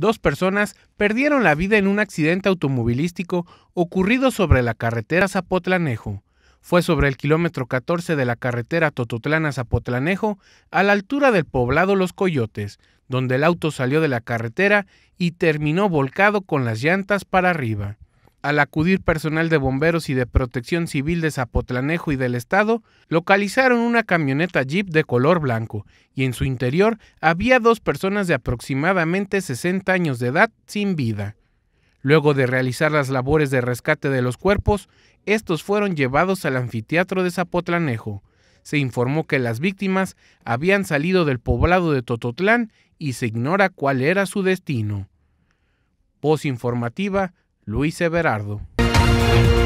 dos personas perdieron la vida en un accidente automovilístico ocurrido sobre la carretera Zapotlanejo. Fue sobre el kilómetro 14 de la carretera Tototlana-Zapotlanejo, a la altura del poblado Los Coyotes, donde el auto salió de la carretera y terminó volcado con las llantas para arriba al acudir personal de bomberos y de protección civil de Zapotlanejo y del Estado, localizaron una camioneta Jeep de color blanco, y en su interior había dos personas de aproximadamente 60 años de edad sin vida. Luego de realizar las labores de rescate de los cuerpos, estos fueron llevados al anfiteatro de Zapotlanejo. Se informó que las víctimas habían salido del poblado de Tototlán y se ignora cuál era su destino. Voz informativa Luis Everardo.